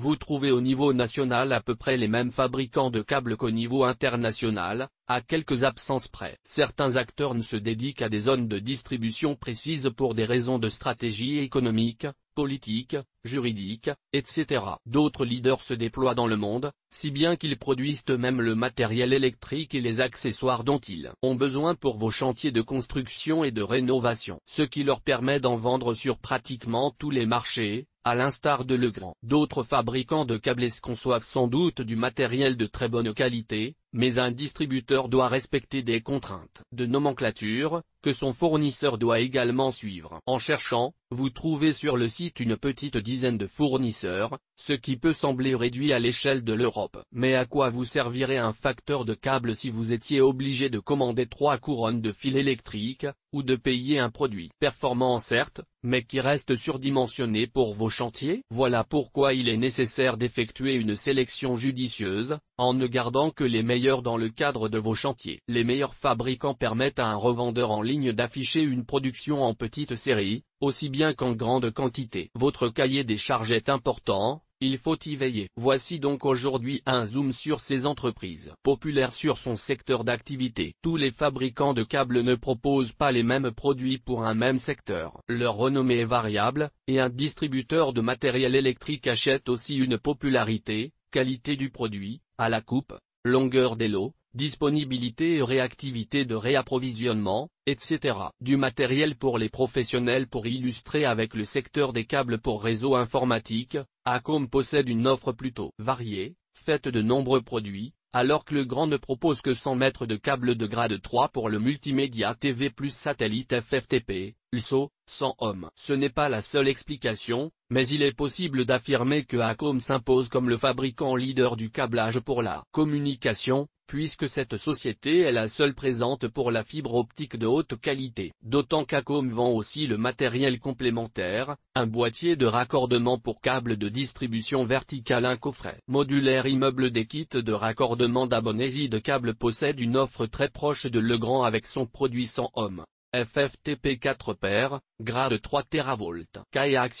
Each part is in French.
Vous trouvez au niveau national à peu près les mêmes fabricants de câbles qu'au niveau international, à quelques absences près. Certains acteurs ne se dédiquent à des zones de distribution précises pour des raisons de stratégie économique, politique, juridique, etc. D'autres leaders se déploient dans le monde, si bien qu'ils produisent eux-mêmes le matériel électrique et les accessoires dont ils ont besoin pour vos chantiers de construction et de rénovation. Ce qui leur permet d'en vendre sur pratiquement tous les marchés, à l'instar de Legrand. D'autres fabricants de câbles conçoivent sans doute du matériel de très bonne qualité, mais un distributeur doit respecter des contraintes de nomenclature, que son fournisseur doit également suivre. En cherchant, vous trouvez sur le site une petite dizaine de fournisseurs, ce qui peut sembler réduit à l'échelle de l'Europe. Mais à quoi vous servirait un facteur de câble si vous étiez obligé de commander trois couronnes de fil électrique, ou de payer un produit performant certes, mais qui reste surdimensionné pour vos chantiers Voilà pourquoi il est nécessaire d'effectuer une sélection judicieuse, en ne gardant que les meilleurs dans le cadre de vos chantiers. Les meilleurs fabricants permettent à un revendeur en ligne d'afficher une production en petite série, aussi bien qu'en grande quantité. Votre cahier des charges est important, il faut y veiller. Voici donc aujourd'hui un zoom sur ces entreprises populaires sur son secteur d'activité. Tous les fabricants de câbles ne proposent pas les mêmes produits pour un même secteur. Leur renommée est variable, et un distributeur de matériel électrique achète aussi une popularité, qualité du produit, à la coupe, longueur des lots, disponibilité et réactivité de réapprovisionnement, etc. Du matériel pour les professionnels pour illustrer avec le secteur des câbles pour réseaux informatiques, Acom possède une offre plutôt variée, faite de nombreux produits, alors que le grand ne propose que 100 mètres de câbles de grade 3 pour le multimédia TV plus satellite FFTP, USO, 100 hommes. Ce n'est pas la seule explication, mais il est possible d'affirmer que Acom s'impose comme le fabricant leader du câblage pour la communication, puisque cette société est la seule présente pour la fibre optique de haute qualité. D'autant qu'Acom vend aussi le matériel complémentaire, un boîtier de raccordement pour câbles de distribution verticale un coffret. Modulaire immeuble des kits de raccordement d'abonnés de câbles possède une offre très proche de Legrand avec son produit sans homme. FFTP 4 paires, grade 3 TeraVolt. Kayak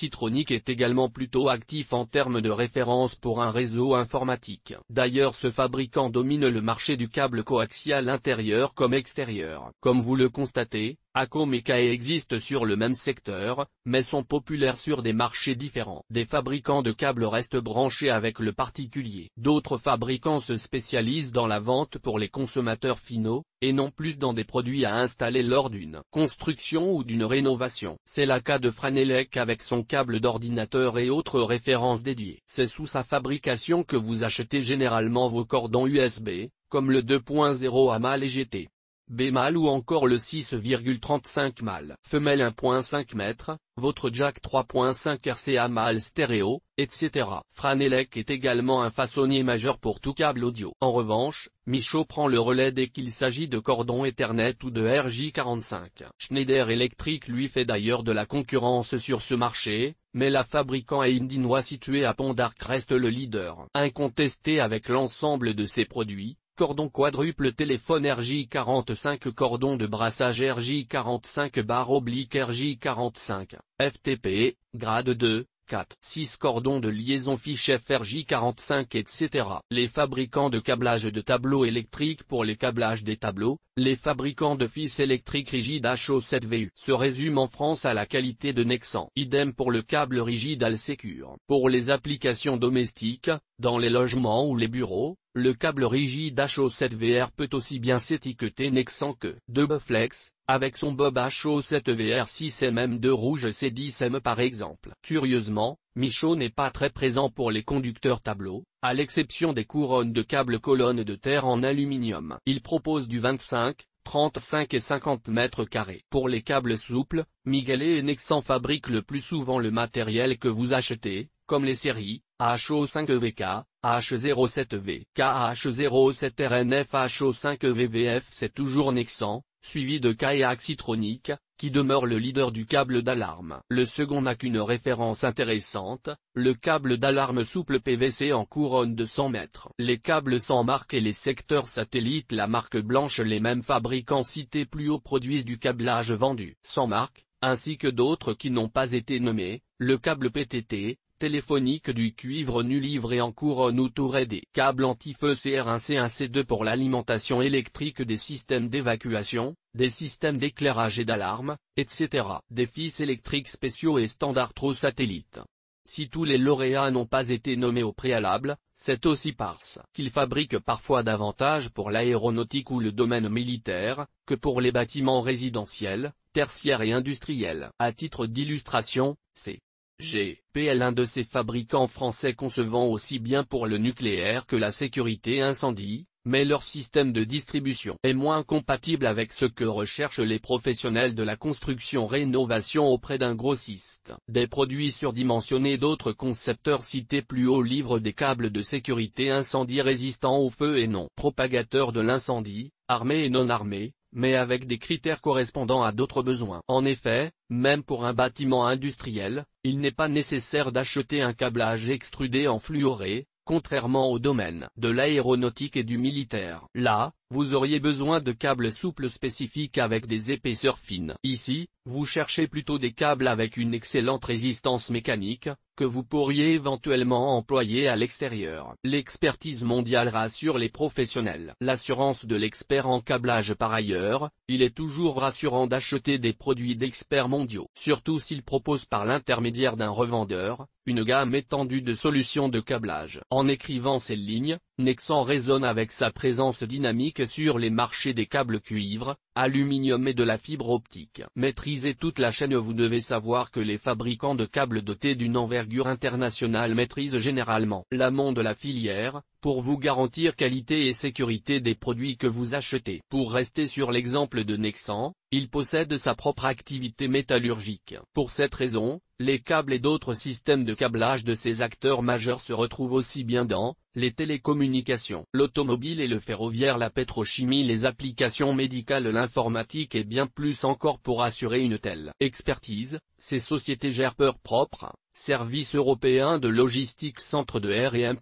est également plutôt actif en termes de référence pour un réseau informatique. D'ailleurs ce fabricant domine le marché du câble coaxial intérieur comme extérieur. Comme vous le constatez, Acom et existent sur le même secteur, mais sont populaires sur des marchés différents. Des fabricants de câbles restent branchés avec le particulier. D'autres fabricants se spécialisent dans la vente pour les consommateurs finaux, et non plus dans des produits à installer lors d'une construction ou d'une rénovation. C'est la cas de Franelec avec son câble d'ordinateur et autres références dédiées. C'est sous sa fabrication que vous achetez généralement vos cordons USB, comme le 2.0 AMA et GT. B mâle ou encore le 6,35 mâle. Femelle 1.5 m, votre jack 3.5 RCA mâle stéréo, etc. Franelec est également un façonnier majeur pour tout câble audio. En revanche, Michaud prend le relais dès qu'il s'agit de cordon Ethernet ou de RJ45. Schneider Electric lui fait d'ailleurs de la concurrence sur ce marché, mais la fabricant indinois située à Pont d'Arc reste le leader. Incontesté avec l'ensemble de ses produits, Cordon quadruple téléphone RJ45 Cordon de brassage RJ45 barre oblique RJ45, FTP, grade 2, 4, 6 Cordon de liaison fiche FRJ45 etc. Les fabricants de câblage de tableaux électriques pour les câblages des tableaux, les fabricants de fils électriques rigides HO7VU se résument en France à la qualité de Nexan. Idem pour le câble rigide Alsecure. Pour les applications domestiques, dans les logements ou les bureaux, le câble rigide HO7VR peut aussi bien s'étiqueter Nexan que Debeflex, avec son bob HO7VR 6mm2 rouge C10M par exemple. Curieusement, Michaud n'est pas très présent pour les conducteurs tableaux, à l'exception des couronnes de câbles colonnes de terre en aluminium. Il propose du 25, 35 et 50 mètres carrés. Pour les câbles souples, Miguel et Nexan fabriquent le plus souvent le matériel que vous achetez, comme les séries, ho 5 vk H07V. KH07RNFHO5VVF c'est toujours Nexan, suivi de et Citronic, qui demeure le leader du câble d'alarme. Le second n'a qu'une référence intéressante, le câble d'alarme souple PVC en couronne de 100 mètres. Les câbles sans marque et les secteurs satellites la marque blanche les mêmes fabricants cités plus haut produisent du câblage vendu. Sans marque, ainsi que d'autres qui n'ont pas été nommés, le câble PTT, téléphonique du cuivre nu livré en couronne autour des câbles anti-feu CR1 C1 C2 pour l'alimentation électrique des systèmes d'évacuation, des systèmes d'éclairage et d'alarme, etc. Des fils électriques spéciaux et standards trop satellites. Si tous les lauréats n'ont pas été nommés au préalable, c'est aussi parce qu'ils fabriquent parfois davantage pour l'aéronautique ou le domaine militaire, que pour les bâtiments résidentiels, tertiaires et industriels. À titre d'illustration, c'est G.P.L, est l'un de ces fabricants français concevant aussi bien pour le nucléaire que la sécurité incendie, mais leur système de distribution est moins compatible avec ce que recherchent les professionnels de la construction-rénovation auprès d'un grossiste. Des produits surdimensionnés d'autres concepteurs cités plus haut livrent des câbles de sécurité incendie résistants au feu et non propagateurs de l'incendie, armés et non armés, mais avec des critères correspondant à d'autres besoins. En effet, même pour un bâtiment industriel, il n'est pas nécessaire d'acheter un câblage extrudé en fluoré, contrairement au domaine de l'aéronautique et du militaire. Là, vous auriez besoin de câbles souples spécifiques avec des épaisseurs fines. Ici, vous cherchez plutôt des câbles avec une excellente résistance mécanique, que vous pourriez éventuellement employer à l'extérieur. L'expertise mondiale rassure les professionnels. L'assurance de l'expert en câblage par ailleurs, il est toujours rassurant d'acheter des produits d'experts mondiaux. Surtout s'ils proposent par l'intermédiaire d'un revendeur, une gamme étendue de solutions de câblage. En écrivant ces lignes, Nexan résonne avec sa présence dynamique sur les marchés des câbles cuivre, aluminium et de la fibre optique. maîtrisez toute la chaîne Vous devez savoir que les fabricants de câbles dotés d'une envergure internationale maîtrisent généralement l'amont de la filière, pour vous garantir qualité et sécurité des produits que vous achetez. Pour rester sur l'exemple de Nexan, il possède sa propre activité métallurgique. Pour cette raison, les câbles et d'autres systèmes de câblage de ces acteurs majeurs se retrouvent aussi bien dans les télécommunications, l'automobile et le ferroviaire, la pétrochimie, les applications médicales, l'informatique et bien plus encore pour assurer une telle expertise, ces sociétés gèrent peur propre, Service européen de logistique centre de R&M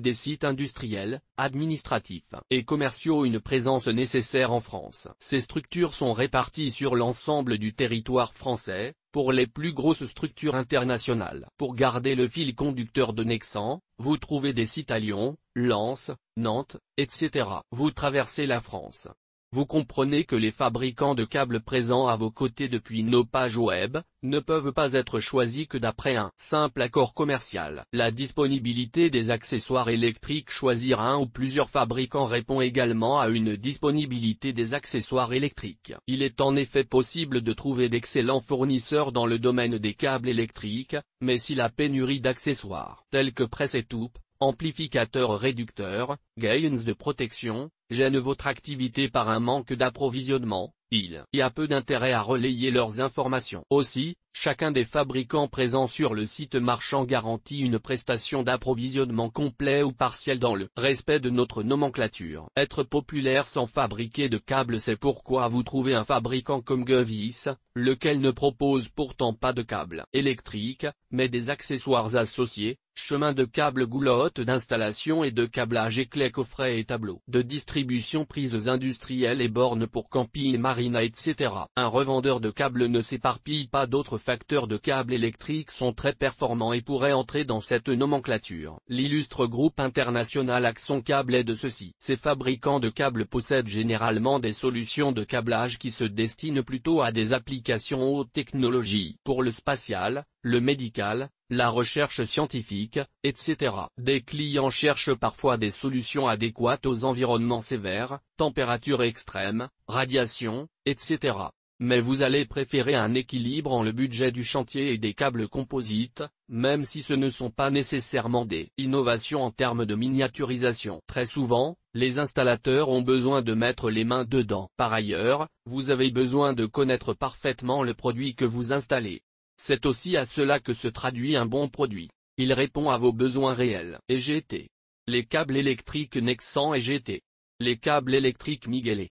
des sites industriels, administratifs et commerciaux une présence nécessaire en France. Ces structures sont réparties sur l'ensemble du territoire français, pour les plus grosses structures internationales. Pour garder le fil conducteur de Nexan, vous trouvez des sites à Lyon, Lens, Nantes, etc. Vous traversez la France vous comprenez que les fabricants de câbles présents à vos côtés depuis nos pages web, ne peuvent pas être choisis que d'après un simple accord commercial. La disponibilité des accessoires électriques Choisir un ou plusieurs fabricants répond également à une disponibilité des accessoires électriques. Il est en effet possible de trouver d'excellents fournisseurs dans le domaine des câbles électriques, mais si la pénurie d'accessoires, tels que presse et toupe, amplificateur réducteur, gains de protection, gêne votre activité par un manque d'approvisionnement, il y a peu d'intérêt à relayer leurs informations. Aussi, chacun des fabricants présents sur le site marchand garantit une prestation d'approvisionnement complet ou partiel dans le respect de notre nomenclature. Être populaire sans fabriquer de câbles c'est pourquoi vous trouvez un fabricant comme Govis, lequel ne propose pourtant pas de câbles électriques, mais des accessoires associés, chemin de câble goulotte d'installation et de câblage éclair, coffret et tableaux de distribution prises industrielles et bornes pour camping marina etc. Un revendeur de câbles ne s'éparpille pas d'autres facteurs de câbles électriques sont très performants et pourraient entrer dans cette nomenclature. L'illustre groupe international Axon Cable est de ceci. Ces fabricants de câbles possèdent généralement des solutions de câblage qui se destinent plutôt à des applications haute technologie. Pour le spatial, le médical, la recherche scientifique, etc. Des clients cherchent parfois des solutions adéquates aux environnements sévères, températures extrêmes, radiations, etc. Mais vous allez préférer un équilibre en le budget du chantier et des câbles composites, même si ce ne sont pas nécessairement des innovations en termes de miniaturisation. Très souvent, les installateurs ont besoin de mettre les mains dedans. Par ailleurs, vous avez besoin de connaître parfaitement le produit que vous installez. C'est aussi à cela que se traduit un bon produit. Il répond à vos besoins réels. EGT. Les câbles électriques Nexan et GT. Les câbles électriques Miguelet.